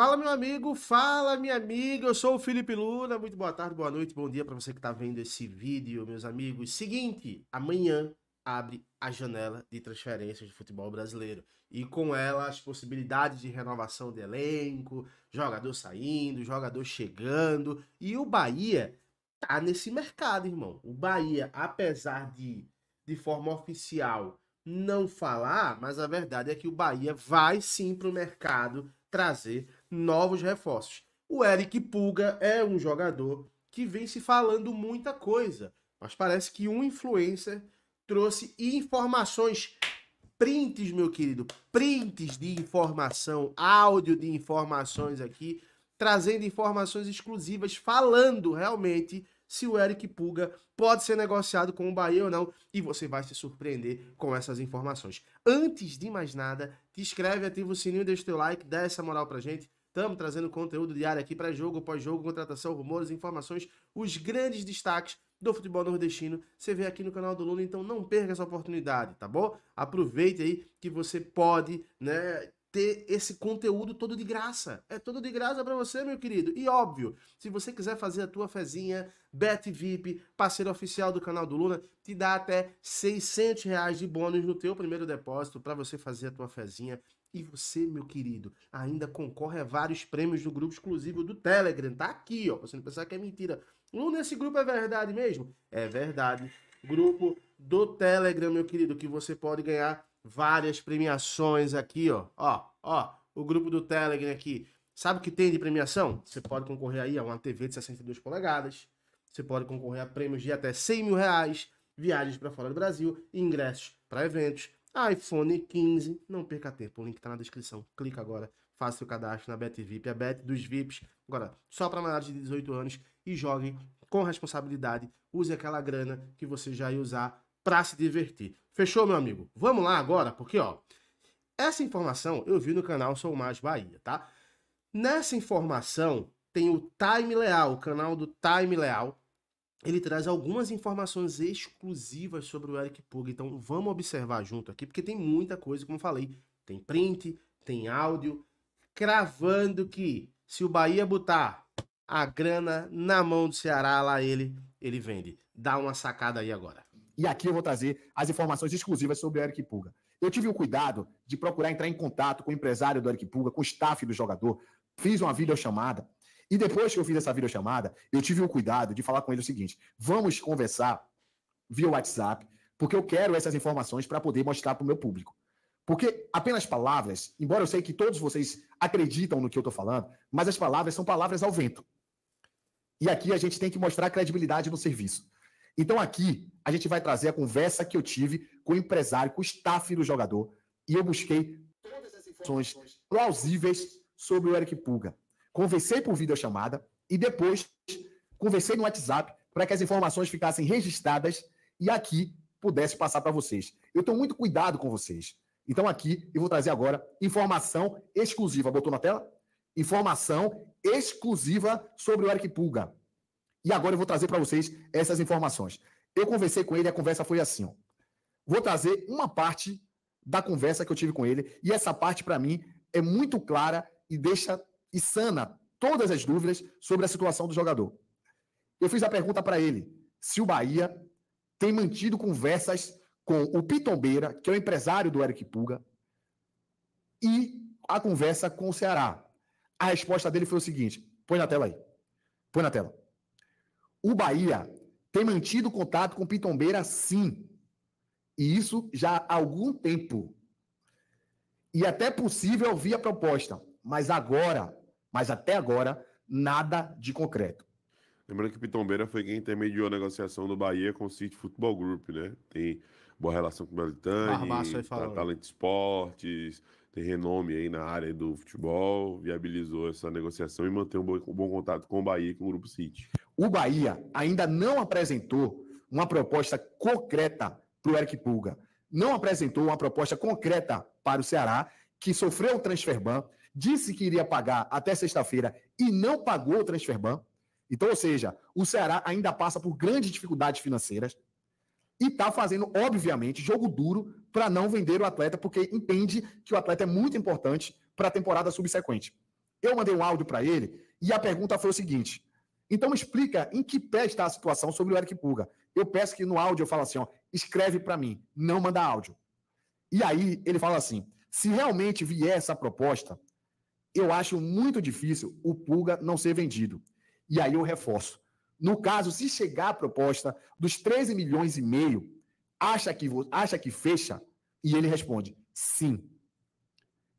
Fala, meu amigo, fala, minha amiga. Eu sou o Felipe Luna. Muito boa tarde, boa noite, bom dia para você que está vendo esse vídeo, meus amigos. Seguinte, amanhã abre a janela de transferências de futebol brasileiro e com ela as possibilidades de renovação de elenco, jogador saindo, jogador chegando. E o Bahia tá nesse mercado, irmão. O Bahia, apesar de de forma oficial não falar, mas a verdade é que o Bahia vai sim para o mercado trazer novos reforços. O Eric Pulga é um jogador que vem se falando muita coisa, mas parece que um influencer trouxe informações, prints, meu querido, prints de informação, áudio de informações aqui, trazendo informações exclusivas, falando realmente se o Eric Puga pode ser negociado com o Bahia ou não, e você vai se surpreender com essas informações. Antes de mais nada, te inscreve, ativa o sininho, deixa o teu like, dá essa moral pra gente. Estamos trazendo conteúdo diário aqui para jogo, pós-jogo, contratação, rumores, informações, os grandes destaques do futebol nordestino. Você vê aqui no canal do Lula, então não perca essa oportunidade, tá bom? Aproveite aí que você pode, né, ter esse conteúdo todo de graça. É todo de graça para você, meu querido. E óbvio, se você quiser fazer a tua fezinha, Bet VIP, parceiro oficial do canal do Luna, te dá até 600 reais de bônus no teu primeiro depósito para você fazer a tua fezinha e você, meu querido, ainda concorre a vários prêmios no grupo exclusivo do Telegram. Tá aqui, ó. Pra você não pensar que é mentira. Lu, nesse grupo é verdade mesmo? É verdade. Grupo do Telegram, meu querido, que você pode ganhar várias premiações aqui, ó. Ó, ó. O grupo do Telegram aqui. Sabe o que tem de premiação? Você pode concorrer aí a uma TV de 62 polegadas. Você pode concorrer a prêmios de até 100 mil reais, viagens para fora do Brasil, ingressos para eventos, iPhone 15, não perca tempo, o link está na descrição. Clica agora, faça seu cadastro na Bet VIP, a Bet dos VIPs. Agora, só para maiores de 18 anos e joguem com responsabilidade. Use aquela grana que você já ia usar para se divertir. Fechou, meu amigo? Vamos lá agora, porque ó, essa informação eu vi no canal Sou Mais Bahia, tá? Nessa informação tem o Time Leal, o canal do Time Leal, ele traz algumas informações exclusivas sobre o Eric Pug. Então vamos observar junto aqui, porque tem muita coisa, como falei, tem print, tem áudio, cravando que se o Bahia botar a grana na mão do Ceará, lá ele, ele vende. Dá uma sacada aí agora. E aqui eu vou trazer as informações exclusivas sobre o Eric Pulga. Eu tive o cuidado de procurar entrar em contato com o empresário do Eric Pulga, com o staff do jogador, fiz uma videochamada e depois que eu fiz essa videochamada, eu tive o cuidado de falar com ele o seguinte: vamos conversar via WhatsApp, porque eu quero essas informações para poder mostrar para o meu público. Porque apenas palavras, embora eu sei que todos vocês acreditam no que eu estou falando, mas as palavras são palavras ao vento. E aqui a gente tem que mostrar credibilidade no serviço. Então aqui a gente vai trazer a conversa que eu tive com o empresário, com o staff do jogador, e eu busquei todas as informações plausíveis sobre o Eric Pulga conversei por videochamada e depois conversei no WhatsApp para que as informações ficassem registradas e aqui pudesse passar para vocês. Eu tenho muito cuidado com vocês. Então aqui eu vou trazer agora informação exclusiva. Botou na tela? Informação exclusiva sobre o Eric Pulga. E agora eu vou trazer para vocês essas informações. Eu conversei com ele, a conversa foi assim. Ó. Vou trazer uma parte da conversa que eu tive com ele e essa parte para mim é muito clara e deixa e sana todas as dúvidas sobre a situação do jogador. Eu fiz a pergunta para ele se o Bahia tem mantido conversas com o Pitombeira, que é o empresário do Eric Puga, e a conversa com o Ceará. A resposta dele foi o seguinte: põe na tela aí. Põe na tela. O Bahia tem mantido contato com o Pitombeira, sim. E isso já há algum tempo. E até possível ouvir a proposta. Mas agora mas até agora, nada de concreto. Lembrando que Pitombeira foi quem intermediou a negociação do Bahia com o City Futebol Group, né? Tem boa relação com o Belitani, tá, Talento Esportes, tem renome aí na área do futebol, viabilizou essa negociação e mantém um bom, um bom contato com o Bahia e com o Grupo City. O Bahia ainda não apresentou uma proposta concreta para o Eric Pulga. Não apresentou uma proposta concreta para o Ceará, que sofreu o transfer ban, disse que iria pagar até sexta-feira e não pagou o transferban. Então, ou seja, o Ceará ainda passa por grandes dificuldades financeiras e está fazendo, obviamente, jogo duro para não vender o atleta, porque entende que o atleta é muito importante para a temporada subsequente. Eu mandei um áudio para ele e a pergunta foi o seguinte: então explica em que pé está a situação sobre o Eric Puga? Eu peço que no áudio eu falo assim: ó, escreve para mim, não manda áudio. E aí ele fala assim: se realmente vier essa proposta, eu acho muito difícil o Pulga não ser vendido. E aí eu reforço. No caso, se chegar a proposta dos 13 milhões e meio, acha que, acha que fecha? E ele responde, sim.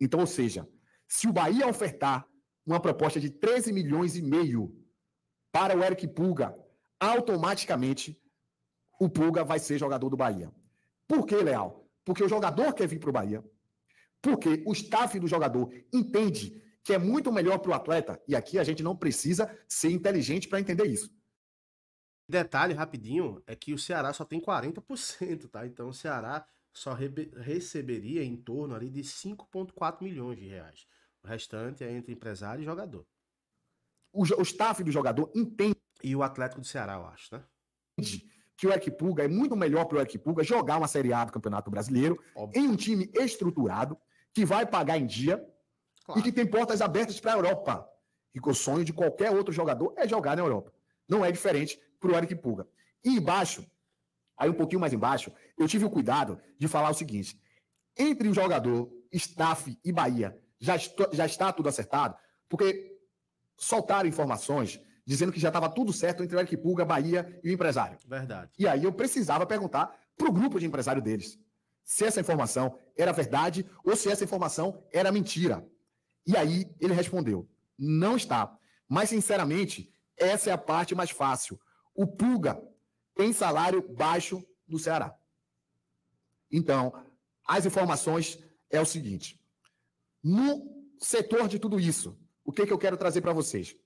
Então, ou seja, se o Bahia ofertar uma proposta de 13 milhões e meio para o Eric Pulga, automaticamente o Pulga vai ser jogador do Bahia. Por que, Leal? Porque o jogador quer vir para o Bahia, porque o staff do jogador entende que é muito melhor para o atleta, e aqui a gente não precisa ser inteligente para entender isso. Detalhe rapidinho é que o Ceará só tem 40%, tá? Então o Ceará só receberia em torno ali de 5,4 milhões de reais. O restante é entre empresário e jogador. O, o staff do jogador entende. E o Atlético do Ceará, eu acho, né? que o Equipuga é muito melhor para o Equipuga jogar uma Série A do Campeonato Brasileiro Óbvio. em um time estruturado, que vai pagar em dia claro. e que tem portas abertas para a Europa. E que o sonho de qualquer outro jogador é jogar na Europa. Não é diferente para o Eric Pulga. E embaixo, aí um pouquinho mais embaixo, eu tive o cuidado de falar o seguinte: entre o jogador, staff e Bahia, já, estou, já está tudo acertado, porque soltaram informações dizendo que já estava tudo certo entre o Eric Pulga, Bahia e o empresário. Verdade. E aí eu precisava perguntar para o grupo de empresário deles se essa informação era verdade ou se essa informação era mentira. E aí ele respondeu: não está. Mas, sinceramente, essa é a parte mais fácil. O Pulga tem salário baixo no Ceará. Então, as informações é o seguinte: no setor de tudo isso, o que, que eu quero trazer para vocês?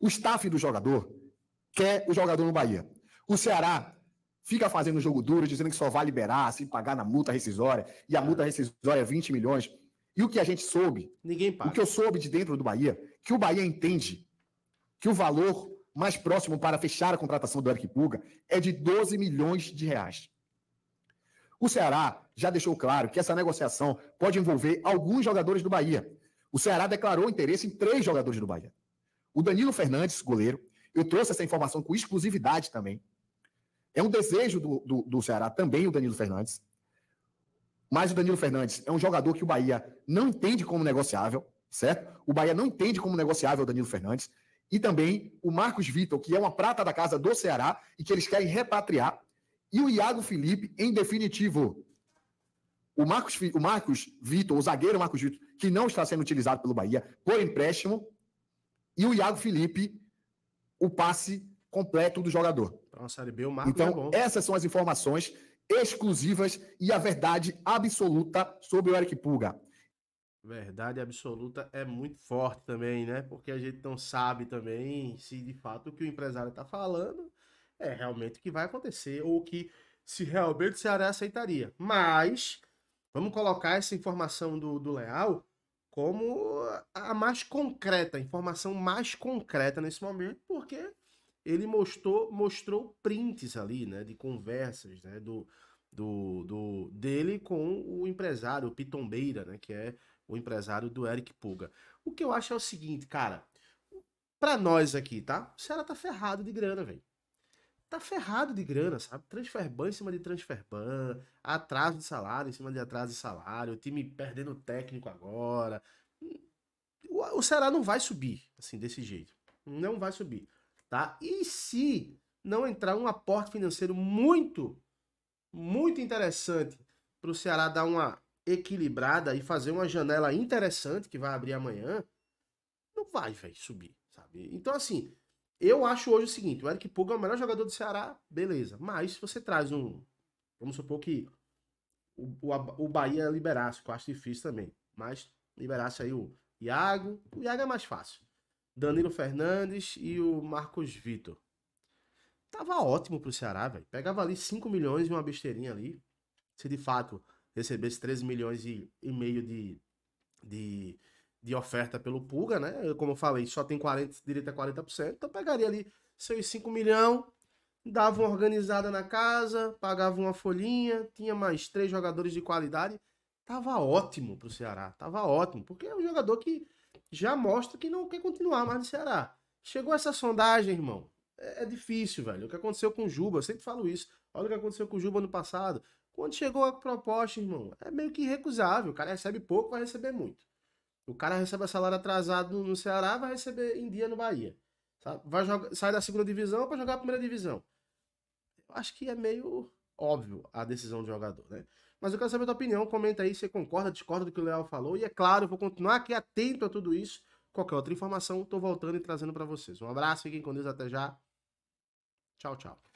O staff do jogador quer o jogador no Bahia. O Ceará fica fazendo jogo duro, dizendo que só vai liberar se pagar na multa rescisória, e a é. multa rescisória é 20 milhões. E o que a gente soube, Ninguém paga. o que eu soube de dentro do Bahia, que o Bahia entende que o valor mais próximo para fechar a contratação do Eric Puga é de 12 milhões de reais. O Ceará já deixou claro que essa negociação pode envolver alguns jogadores do Bahia. O Ceará declarou interesse em três jogadores do Bahia. O Danilo Fernandes, goleiro, eu trouxe essa informação com exclusividade também. É um desejo do, do, do Ceará também o Danilo Fernandes. Mas o Danilo Fernandes é um jogador que o Bahia não entende como negociável, certo? O Bahia não entende como negociável o Danilo Fernandes. E também o Marcos Vitor, que é uma prata da casa do Ceará e que eles querem repatriar. E o Iago Felipe, em definitivo. O Marcos, o Marcos Vitor, o zagueiro Marcos Vitor, que não está sendo utilizado pelo Bahia por empréstimo. E o Iago Felipe, o passe completo do jogador. Então, Série B, o então, é bom. essas são as informações exclusivas e a verdade absoluta sobre o Eric Pulga. Verdade absoluta é muito forte também, né? Porque a gente não sabe também se de fato o que o empresário está falando é realmente o que vai acontecer ou que se realmente o Ceará aceitaria. Mas vamos colocar essa informação do, do Leal como a mais concreta, a informação mais concreta nesse momento, porque ele mostrou, mostrou prints ali, né, de conversas, né, do, do, do dele com o empresário, o Pitombeira né, que é o empresário do Eric Puga. O que eu acho é o seguinte, cara, para nós aqui, tá? O Ceará tá ferrado de grana, velho. Tá ferrado de grana, sabe? Transferban em cima de transferban, atraso de salário em cima de atraso de salário, o time perdendo técnico agora. O, o Ceará não vai subir, assim, desse jeito. Não vai subir tá? E se não entrar um aporte financeiro muito, muito interessante para o Ceará dar uma equilibrada e fazer uma janela interessante que vai abrir amanhã, não vai, velho, subir, sabe? Então, assim, eu acho hoje o seguinte: o Eric Puga é o melhor jogador do Ceará, beleza. Mas se você traz um. Vamos supor que o, o, o Bahia liberasse, que eu acho difícil também. Mas liberasse aí o Iago. O Iago é mais fácil. Danilo Fernandes e o Marcos Vitor. Tava ótimo pro Ceará, velho. Pegava ali 5 milhões e uma besteirinha ali. Se de fato recebesse 13 milhões e, e meio de, de, de oferta pelo Pulga, né? Como eu falei, só tem 40, direito a 40%. Então pegaria ali seus 5 milhões, dava uma organizada na casa, pagava uma folhinha, tinha mais três jogadores de qualidade. Tava ótimo pro Ceará, tava ótimo, porque é um jogador que já mostra que não quer continuar mais no Ceará. Chegou essa sondagem, irmão. É, é, difícil, velho. O que aconteceu com o Juba, eu sempre falo isso. Olha o que aconteceu com o Juba no passado. Quando chegou a proposta, irmão, é meio que irrecusável. O cara recebe pouco, vai receber muito. O cara recebe salário atrasado no Ceará, vai receber em dia no Bahia. Vai jogar, sai da segunda divisão para jogar a primeira divisão. Eu acho que é meio óbvio a decisão do jogador, né? Mas eu quero saber a tua opinião. Comenta aí se você concorda, discorda do que o Leal falou. E é claro, eu vou continuar aqui atento a tudo isso. Qualquer outra informação, estou voltando e trazendo para vocês. Um abraço, fiquem com Deus, até já. Tchau, tchau.